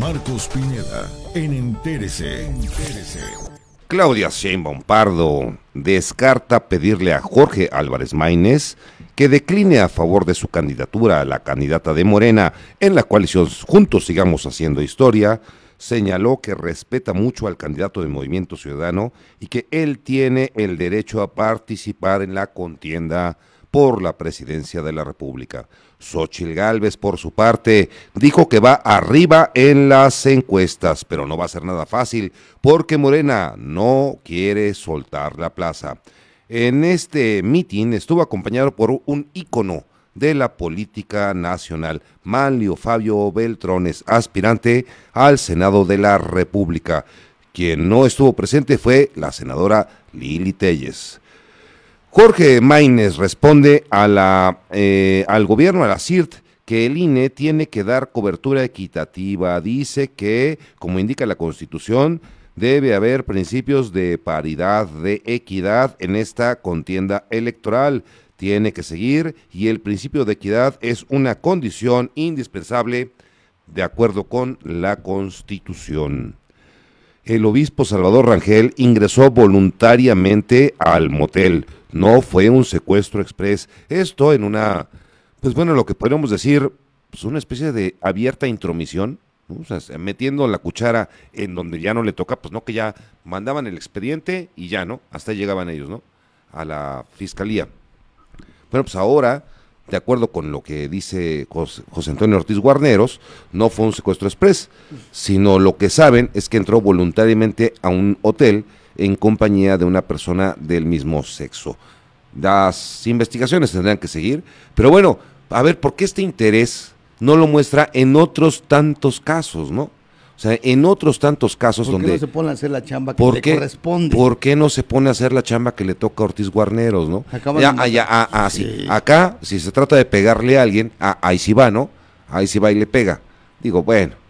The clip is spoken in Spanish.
Marcos Pineda, en Entérese. Claudia Sheinbaum Pardo descarta pedirle a Jorge Álvarez Maínez que decline a favor de su candidatura a la candidata de Morena en la coalición Juntos Sigamos Haciendo Historia, señaló que respeta mucho al candidato de Movimiento Ciudadano y que él tiene el derecho a participar en la contienda por la presidencia de la República. Xochil Gálvez, por su parte, dijo que va arriba en las encuestas, pero no va a ser nada fácil porque Morena no quiere soltar la plaza. En este mitin estuvo acompañado por un ícono de la política nacional, Manlio Fabio Beltrones, aspirante al Senado de la República. Quien no estuvo presente fue la senadora Lili Telles. Jorge Maines responde eh, al gobierno, a la CIRT, que el INE tiene que dar cobertura equitativa. Dice que, como indica la Constitución, debe haber principios de paridad, de equidad en esta contienda electoral. Tiene que seguir y el principio de equidad es una condición indispensable de acuerdo con la Constitución. El obispo Salvador Rangel ingresó voluntariamente al motel no fue un secuestro express. Esto en una, pues bueno, lo que podríamos decir, pues una especie de abierta intromisión, metiendo la cuchara en donde ya no le toca, pues no, que ya mandaban el expediente y ya, ¿no? Hasta llegaban ellos, ¿no? A la fiscalía. Bueno, pues ahora, de acuerdo con lo que dice José, Antonio Ortiz Guarneros, no fue un secuestro express, sino lo que saben es que entró voluntariamente a un hotel en compañía de una persona del mismo sexo. Las investigaciones tendrán que seguir, pero bueno, a ver, ¿por qué este interés no lo muestra en otros tantos casos, no? O sea, en otros tantos casos ¿Por qué no se pone a hacer la chamba que le corresponde? ¿Por qué no se pone a hacer la chamba que le toca a Ortiz Guarneros, no? Ya, allá, ah, ah, ah, Acá, si se trata de pegarle a alguien, ahí sí va, ¿no? Ahí sí va y le pega. Digo, bueno,